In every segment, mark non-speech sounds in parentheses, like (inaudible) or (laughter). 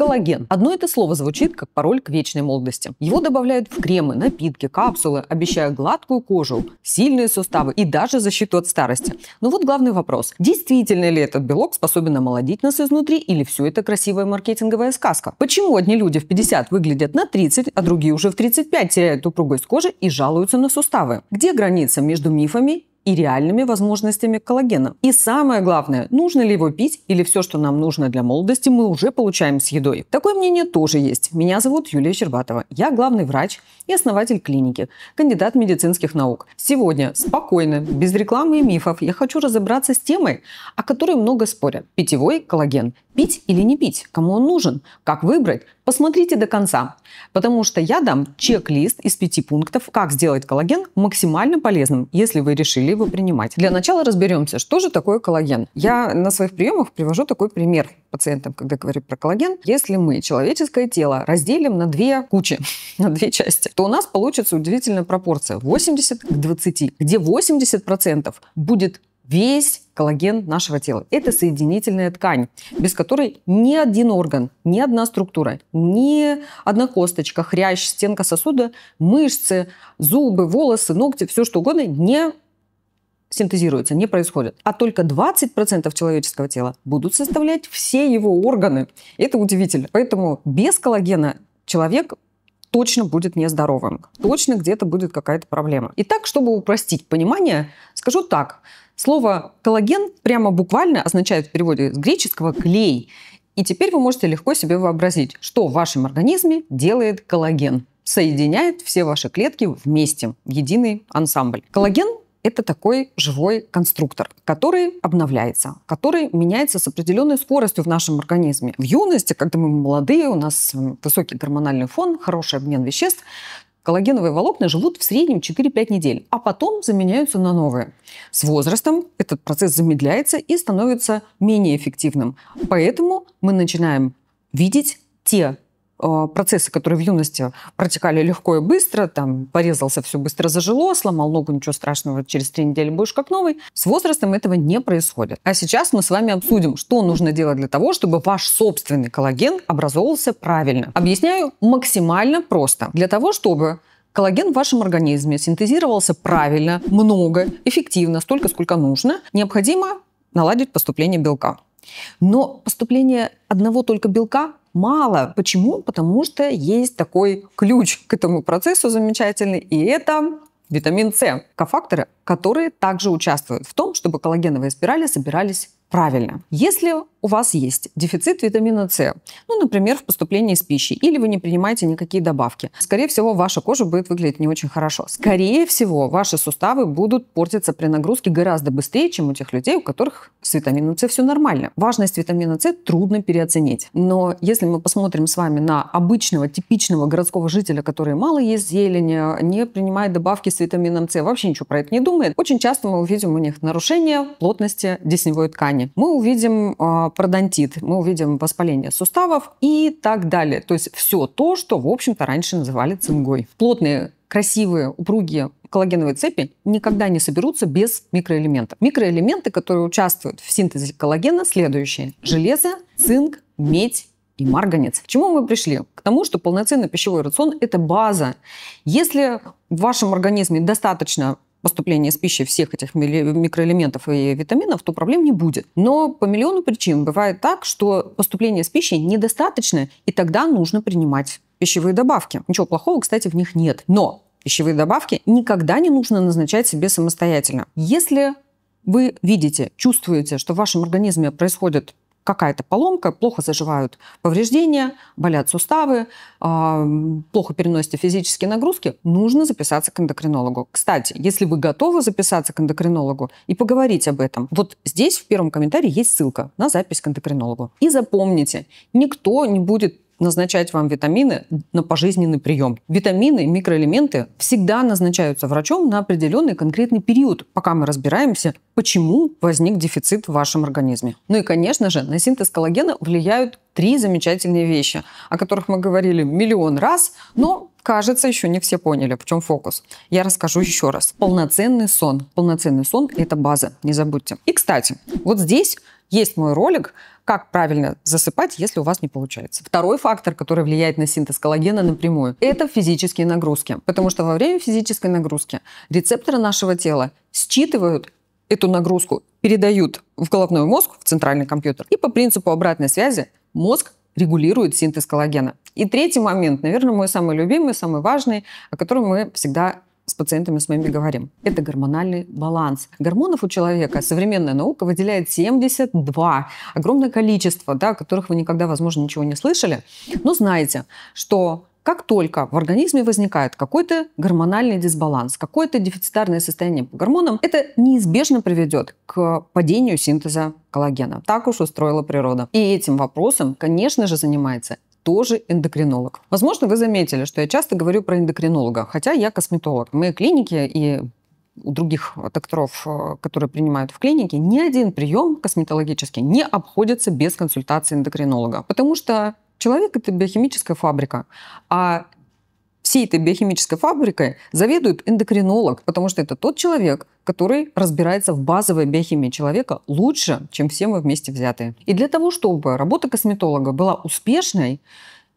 Коллаген. Одно это слово звучит как пароль к вечной молодости. Его добавляют в кремы, напитки, капсулы, обещая гладкую кожу, сильные суставы и даже защиту от старости. Но ну вот главный вопрос. Действительно ли этот белок способен омолодить нас изнутри или все это красивая маркетинговая сказка? Почему одни люди в 50 выглядят на 30, а другие уже в 35 теряют упругость кожи и жалуются на суставы? Где граница между мифами и реальными возможностями коллагена. И самое главное, нужно ли его пить или все, что нам нужно для молодости, мы уже получаем с едой. Такое мнение тоже есть. Меня зовут Юлия Щербатова. Я главный врач и основатель клиники, кандидат медицинских наук. Сегодня спокойно, без рекламы и мифов, я хочу разобраться с темой, о которой много спорят. Питьевой коллаген. Пить или не пить? Кому он нужен? Как выбрать? Посмотрите до конца, потому что я дам чек-лист из пяти пунктов, как сделать коллаген максимально полезным, если вы решили либо принимать. Для начала разберемся, что же такое коллаген. Я на своих приемах привожу такой пример пациентам, когда говорю про коллаген. Если мы человеческое тело разделим на две кучи, (laughs) на две части, то у нас получится удивительная пропорция 80 к 20, где 80% будет весь коллаген нашего тела. Это соединительная ткань, без которой ни один орган, ни одна структура, ни одна косточка, хрящ, стенка сосуда, мышцы, зубы, волосы, ногти, все что угодно не синтезируется, не происходит. А только 20% человеческого тела будут составлять все его органы. Это удивительно. Поэтому без коллагена человек точно будет нездоровым. Точно где-то будет какая-то проблема. Итак, чтобы упростить понимание, скажу так. Слово коллаген прямо буквально означает в переводе с греческого «клей». И теперь вы можете легко себе вообразить, что в вашем организме делает коллаген соединяет все ваши клетки вместе в единый ансамбль. Коллаген это такой живой конструктор, который обновляется, который меняется с определенной скоростью в нашем организме. В юности, когда мы молодые, у нас высокий гормональный фон, хороший обмен веществ, Коллагеновые волокна живут в среднем 4-5 недель, а потом заменяются на новые. С возрастом этот процесс замедляется и становится менее эффективным. Поэтому мы начинаем видеть те Э, процессы, которые в юности протекали легко и быстро, там порезался, все быстро зажило, сломал ногу, ничего страшного, через три недели будешь как новый. С возрастом этого не происходит. А сейчас мы с вами обсудим, что нужно делать для того, чтобы ваш собственный коллаген образовывался правильно. Объясняю максимально просто. Для того, чтобы Коллаген в вашем организме синтезировался правильно, много, эффективно, столько, сколько нужно. Необходимо наладить поступление белка. Но поступление одного только белка мало. Почему? Потому что есть такой ключ к этому процессу замечательный, и это витамин С. Кофакторы, которые также участвуют в том, чтобы коллагеновые спирали собирались правильно. Если у вас есть дефицит витамина С, ну, например, в поступлении из пищи, или вы не принимаете никакие добавки, скорее всего, ваша кожа будет выглядеть не очень хорошо. Скорее всего, ваши суставы будут портиться при нагрузке гораздо быстрее, чем у тех людей, у которых с витамином С все нормально. Важность витамина С трудно переоценить. Но если мы посмотрим с вами на обычного, типичного городского жителя, который мало ест зелени, не принимает добавки с витамином С, вообще ничего про это не думает, очень часто мы увидим у них нарушение плотности десневой ткани. Мы увидим а, пародонтит, мы увидим воспаление суставов и так далее. То есть все то, что, в общем-то, раньше называли цингой. Плотные красивые, упругие коллагеновые цепи никогда не соберутся без микроэлементов. Микроэлементы, которые участвуют в синтезе коллагена, следующие. Железо, цинк, медь и марганец. К чему мы пришли? К тому, что полноценный пищевой рацион – это база. Если в вашем организме достаточно поступление с пищей всех этих микроэлементов и витаминов, то проблем не будет. Но по миллиону причин бывает так, что поступление с пищей недостаточно, и тогда нужно принимать пищевые добавки. Ничего плохого, кстати, в них нет. Но пищевые добавки никогда не нужно назначать себе самостоятельно. Если вы видите, чувствуете, что в вашем организме происходит какая-то поломка, плохо заживают повреждения, болят суставы, а, плохо переносятся физические нагрузки, нужно записаться к эндокринологу. Кстати, если вы готовы записаться к эндокринологу и поговорить об этом, вот здесь в первом комментарии есть ссылка на запись к эндокринологу. И запомните, никто не будет назначать вам витамины на пожизненный прием. Витамины, микроэлементы всегда назначаются врачом на определенный конкретный период, пока мы разбираемся, почему возник дефицит в вашем организме. Ну и, конечно же, на синтез коллагена влияют три замечательные вещи, о которых мы говорили миллион раз, но кажется, еще не все поняли, в чем фокус. Я расскажу еще раз. Полноценный сон. Полноценный сон – это база, не забудьте. И, кстати, вот здесь есть мой ролик, как правильно засыпать, если у вас не получается. Второй фактор, который влияет на синтез коллагена напрямую, это физические нагрузки. Потому что во время физической нагрузки рецепторы нашего тела считывают эту нагрузку, передают в головной мозг, в центральный компьютер. И по принципу обратной связи мозг регулирует синтез коллагена. И третий момент, наверное, мой самый любимый, самый важный, о котором мы всегда с пациентами с моими говорим. Это гормональный баланс. Гормонов у человека современная наука выделяет 72. Огромное количество, да, о которых вы никогда, возможно, ничего не слышали. Но знаете, что как только в организме возникает какой-то гормональный дисбаланс, какое-то дефицитарное состояние по гормонам, это неизбежно приведет к падению синтеза коллагена. Так уж устроила природа. И этим вопросом, конечно же, занимается тоже эндокринолог. Возможно, вы заметили, что я часто говорю про эндокринолога, хотя я косметолог. В моей клинике и у других докторов, э, которые принимают в клинике, ни один прием косметологический не обходится без консультации эндокринолога. Потому что человек – это биохимическая фабрика, а всей этой биохимической фабрикой заведует эндокринолог, потому что это тот человек, который разбирается в базовой биохимии человека лучше, чем все мы вместе взятые. И для того, чтобы работа косметолога была успешной,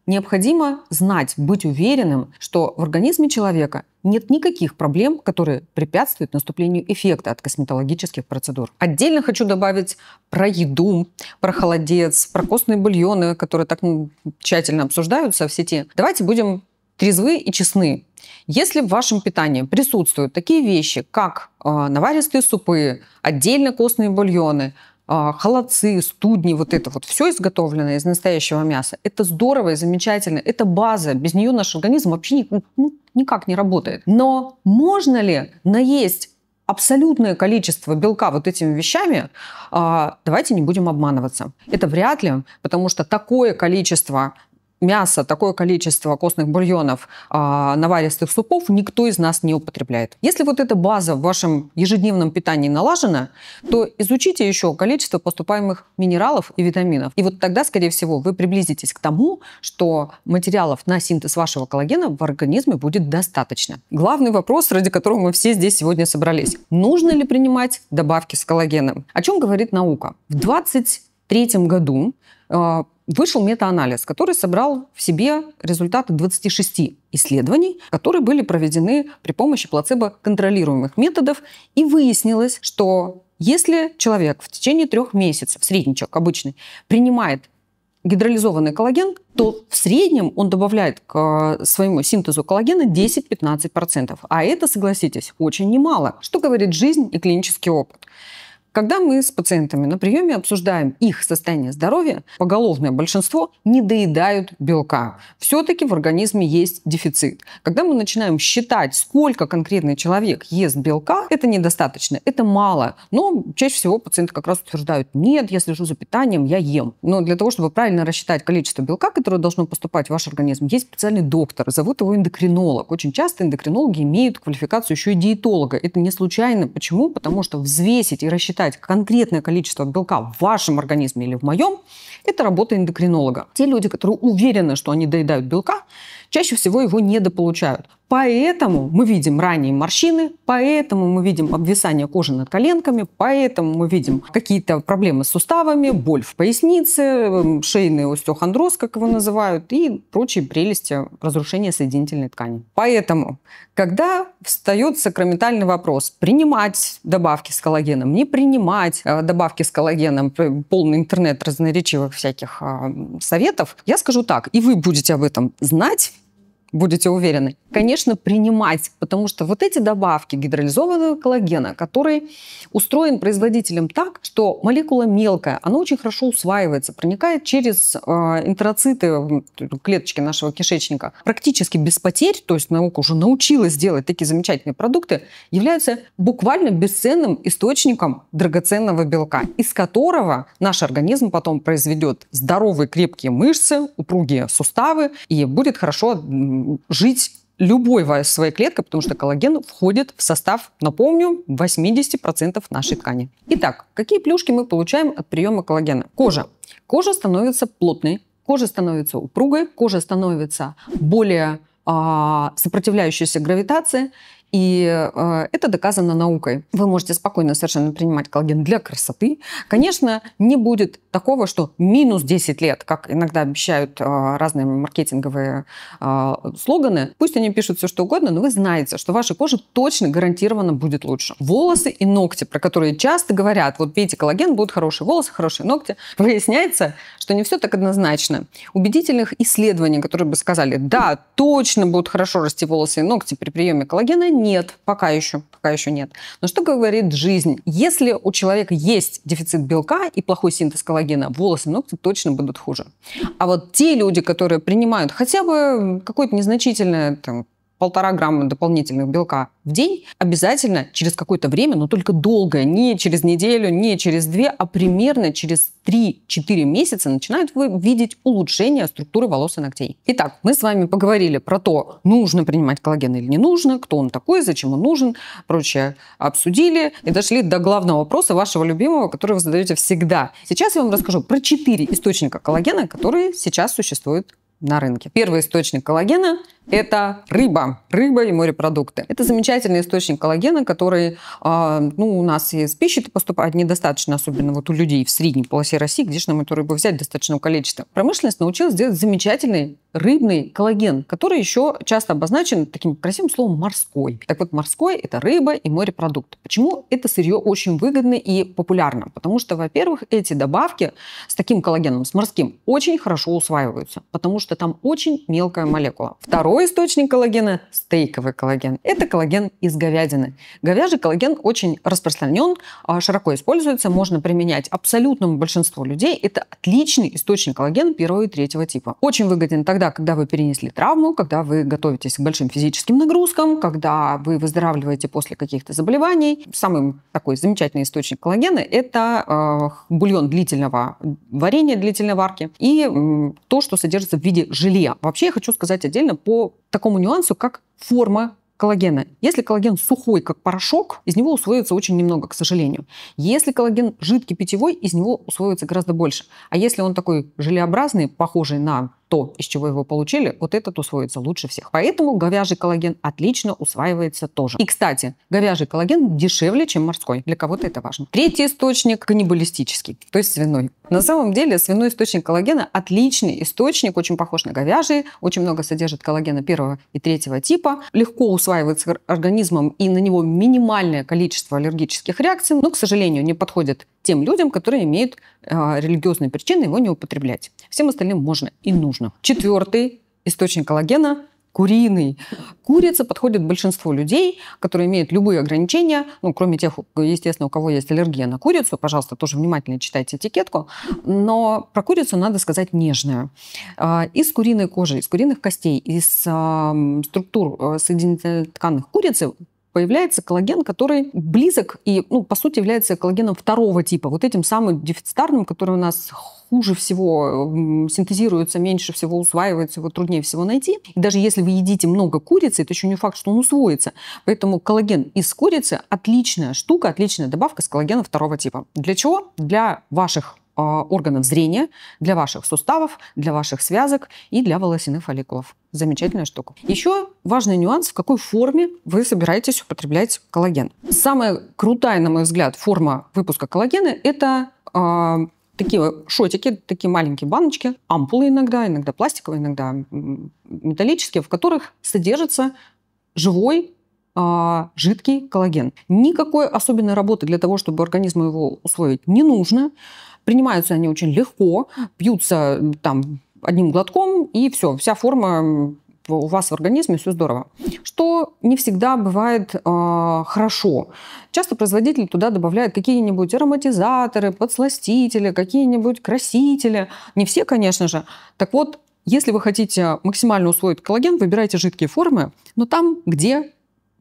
необходимо знать, быть уверенным, что в организме человека нет никаких проблем, которые препятствуют наступлению эффекта от косметологических процедур. Отдельно хочу добавить про еду, про холодец, про костные бульоны, которые так тщательно обсуждаются в сети. Давайте будем трезвы и честны. Если в вашем питании присутствуют такие вещи, как э, наваристые супы, отдельно костные бульоны, э, холодцы, студни, вот это вот все изготовленное из настоящего мяса, это здорово и замечательно, это база, без нее наш организм вообще ну, ну, никак не работает. Но можно ли наесть абсолютное количество белка вот этими вещами, а, давайте не будем обманываться. Это вряд ли, потому что такое количество мясо, такое количество костных бульонов, а, наваристых супов никто из нас не употребляет. Если вот эта база в вашем ежедневном питании налажена, то изучите еще количество поступаемых минералов и витаминов. И вот тогда, скорее всего, вы приблизитесь к тому, что материалов на синтез вашего коллагена в организме будет достаточно. Главный вопрос, ради которого мы все здесь сегодня собрались. Нужно ли принимать добавки с коллагеном? О чем говорит наука? В 20 третьем году а, вышел метаанализ, который собрал в себе результаты 26 исследований, которые были проведены при помощи плацебо-контролируемых методов, и выяснилось, что если человек в течение трех месяцев, средний человек обычный, принимает гидролизованный коллаген, то в среднем он добавляет к э, своему синтезу коллагена 10-15%. А это, согласитесь, очень немало. Что говорит жизнь и клинический опыт? Когда мы с пациентами на приеме обсуждаем их состояние здоровья, поголовное большинство не доедают белка. Все-таки в организме есть дефицит. Когда мы начинаем считать, сколько конкретный человек ест белка, это недостаточно, это мало. Но чаще всего пациенты как раз утверждают, нет, я слежу за питанием, я ем. Но для того, чтобы правильно рассчитать количество белка, которое должно поступать в ваш организм, есть специальный доктор, зовут его эндокринолог. Очень часто эндокринологи имеют квалификацию еще и диетолога. Это не случайно. Почему? Потому что взвесить и рассчитать посчитать конкретное количество белка в вашем организме или в моем, это работа эндокринолога. Те люди, которые уверены, что они доедают белка, чаще всего его недополучают. Поэтому мы видим ранние морщины, поэтому мы видим обвисание кожи над коленками, поэтому мы видим какие-то проблемы с суставами, боль в пояснице, эм, шейный остеохондроз, как его называют, и прочие прелести разрушения соединительной ткани. Поэтому, когда встает сакраментальный вопрос, принимать добавки с коллагеном, не принимать э, добавки с коллагеном, полный интернет разноречивых всяких а, советов, я скажу так, и вы будете об этом знать, будете уверены. Конечно, принимать, потому что вот эти добавки гидролизованного коллагена, который устроен производителем так, что молекула мелкая, она очень хорошо усваивается, проникает через э, энтероциты, клеточки нашего кишечника, практически без потерь, то есть наука уже научилась делать такие замечательные продукты, являются буквально бесценным источником драгоценного белка, из которого наш организм потом произведет здоровые крепкие мышцы, упругие суставы и будет хорошо жить любой своей клеткой, потому что коллаген входит в состав, напомню, 80% нашей ткани. Итак, какие плюшки мы получаем от приема коллагена? Кожа. Кожа становится плотной, кожа становится упругой, кожа становится более а, сопротивляющейся гравитации, и э, это доказано наукой. Вы можете спокойно совершенно принимать коллаген для красоты. Конечно, не будет такого, что минус 10 лет, как иногда обещают э, разные маркетинговые э, слоганы. Пусть они пишут все, что угодно, но вы знаете, что ваша кожа точно гарантированно будет лучше. Волосы и ногти, про которые часто говорят, вот пейте коллаген, будут хорошие волосы, хорошие ногти. Выясняется, что не все так однозначно. Убедительных исследований, которые бы сказали, да, точно будут хорошо расти волосы и ногти при приеме коллагена, нет, пока еще, пока еще нет. Но что говорит жизнь? Если у человека есть дефицит белка и плохой синтез коллагена, волосы, ногти точно будут хуже. А вот те люди, которые принимают хотя бы какое-то незначительное там, полтора грамма дополнительных белка в день, обязательно через какое-то время, но только долго, не через неделю, не через две, а примерно через 3-4 месяца начинают вы видеть улучшение структуры волос и ногтей. Итак, мы с вами поговорили про то, нужно принимать коллаген или не нужно, кто он такой, зачем он нужен, прочее обсудили и дошли до главного вопроса вашего любимого, который вы задаете всегда. Сейчас я вам расскажу про 4 источника коллагена, которые сейчас существуют на рынке. Первый источник коллагена это рыба. Рыба и морепродукты. Это замечательный источник коллагена, который э, ну, у нас из пищи поступает недостаточно, особенно вот у людей в средней полосе России, где же нам эту рыбу взять в достаточном количестве. Промышленность научилась делать замечательный рыбный коллаген, который еще часто обозначен таким красивым словом «морской». Так вот, морской – это рыба и морепродукты. Почему это сырье очень выгодно и популярно? Потому что, во-первых, эти добавки с таким коллагеном, с морским, очень хорошо усваиваются, потому что там очень мелкая молекула. Второе Второй источник коллагена – стейковый коллаген. Это коллаген из говядины. Говяжий коллаген очень распространен, а, широко используется, можно применять абсолютному большинству людей. Это отличный источник коллагена первого и третьего типа. Очень выгоден тогда, когда вы перенесли травму, когда вы готовитесь к большим физическим нагрузкам, когда вы выздоравливаете после каких-то заболеваний. Самый такой замечательный источник коллагена – это э, бульон длительного варения, длительной варки и э, то, что содержится в виде желе. Вообще я хочу сказать отдельно по такому нюансу, как форма коллагена. Если коллаген сухой, как порошок, из него усвоится очень немного, к сожалению. Если коллаген жидкий, питьевой, из него усвоится гораздо больше. А если он такой желеобразный, похожий на то, из чего его получили, вот этот усвоится лучше всех. Поэтому говяжий коллаген отлично усваивается тоже. И, кстати, говяжий коллаген дешевле, чем морской. Для кого-то это важно. Третий источник – каннибалистический, то есть свиной. На самом деле свиной источник коллагена – отличный источник, очень похож на говяжий, очень много содержит коллагена первого и третьего типа, легко усваивается организмом и на него минимальное количество аллергических реакций, но, к сожалению, не подходит тем людям, которые имеют э, религиозные причины его не употреблять. Всем остальным можно и нужно. Четвертый источник коллагена куриный. Курица подходит большинству людей, которые имеют любые ограничения, ну, кроме тех, естественно, у кого есть аллергия на курицу, пожалуйста, тоже внимательно читайте этикетку, но про курицу надо сказать нежную. А, из куриной кожи, из куриных костей, из структур э, соединительных тканых курицы появляется коллаген, который близок и, ну, по сути, является коллагеном второго типа, вот этим самым дефицитарным, который у нас хуже всего синтезируется, меньше всего усваивается, его труднее всего найти. И даже если вы едите много курицы, это еще не факт, что он усвоится. Поэтому коллаген из курицы – отличная штука, отличная добавка с коллагена второго типа. Для чего? Для ваших Э, органов зрения, для ваших суставов, для ваших связок и для волосяных фолликулов. Замечательная штука. Еще важный нюанс, в какой форме вы собираетесь употреблять коллаген. Самая крутая, на мой взгляд, форма выпуска коллагена – это э, такие шотики, такие маленькие баночки, ампулы иногда, иногда пластиковые, иногда металлические, в которых содержится живой э, жидкий коллаген. Никакой особенной работы для того, чтобы организму его усвоить, не нужно. Принимаются они очень легко, пьются там одним глотком, и все, вся форма у вас в организме, все здорово. Что не всегда бывает э, хорошо. Часто производитель туда добавляет какие-нибудь ароматизаторы, подсластители, какие-нибудь красители. Не все, конечно же. Так вот, если вы хотите максимально усвоить коллаген, выбирайте жидкие формы, но там, где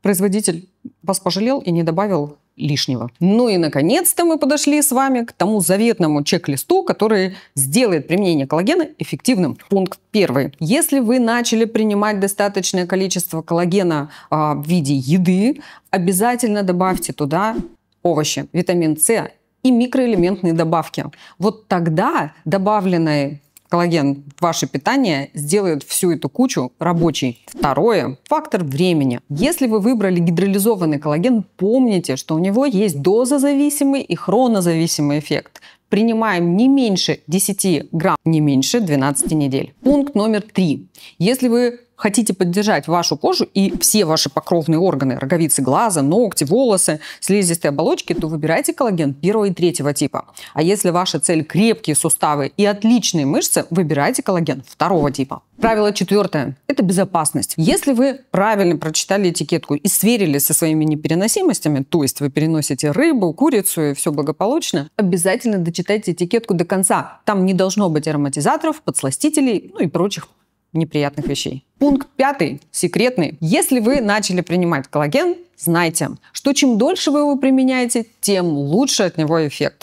производитель вас пожалел и не добавил лишнего. Ну и, наконец-то, мы подошли с вами к тому заветному чек-листу, который сделает применение коллагена эффективным. Пункт первый. Если вы начали принимать достаточное количество коллагена э, в виде еды, обязательно добавьте туда овощи, витамин С и микроэлементные добавки. Вот тогда добавленный коллаген в ваше питание сделает всю эту кучу рабочей. Второе – фактор времени. Если вы выбрали гидролизованный коллаген, помните, что у него есть дозозависимый и хронозависимый эффект принимаем не меньше 10 грамм, не меньше 12 недель. Пункт номер три. Если вы хотите поддержать вашу кожу и все ваши покровные органы, роговицы глаза, ногти, волосы, слизистые оболочки, то выбирайте коллаген первого и третьего типа. А если ваша цель крепкие суставы и отличные мышцы, выбирайте коллаген второго типа. Правило четвертое – это безопасность. Если вы правильно прочитали этикетку и сверили со своими непереносимостями, то есть вы переносите рыбу, курицу и все благополучно, обязательно дочитайте читайте этикетку до конца. Там не должно быть ароматизаторов, подсластителей, ну и прочих неприятных вещей. Пункт пятый, секретный. Если вы начали принимать коллаген, знайте, что чем дольше вы его применяете, тем лучше от него эффект.